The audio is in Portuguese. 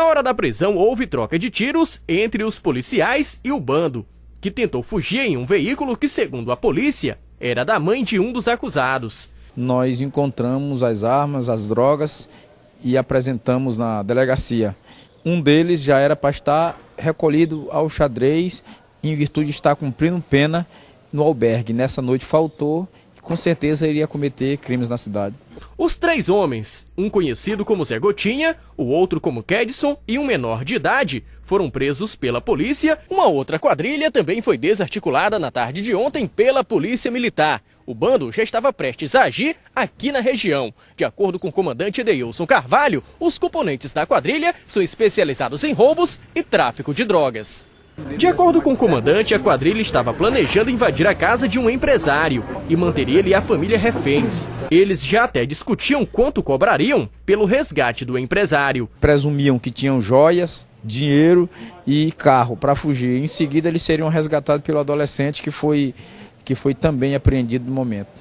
Na hora da prisão, houve troca de tiros entre os policiais e o bando, que tentou fugir em um veículo que, segundo a polícia, era da mãe de um dos acusados. Nós encontramos as armas, as drogas e apresentamos na delegacia. Um deles já era para estar recolhido ao xadrez em virtude de estar cumprindo pena no albergue. Nessa noite faltou, com certeza iria cometer crimes na cidade. Os três homens, um conhecido como Zé Gotinha, o outro como Kedson e um menor de idade, foram presos pela polícia. Uma outra quadrilha também foi desarticulada na tarde de ontem pela polícia militar. O bando já estava prestes a agir aqui na região. De acordo com o comandante Deilson Carvalho, os componentes da quadrilha são especializados em roubos e tráfico de drogas. De acordo com o comandante, a quadrilha estava planejando invadir a casa de um empresário e manter ele e a família reféns. Eles já até discutiam quanto cobrariam pelo resgate do empresário. Presumiam que tinham joias, dinheiro e carro para fugir. Em seguida, eles seriam resgatados pelo adolescente que foi, que foi também apreendido no momento.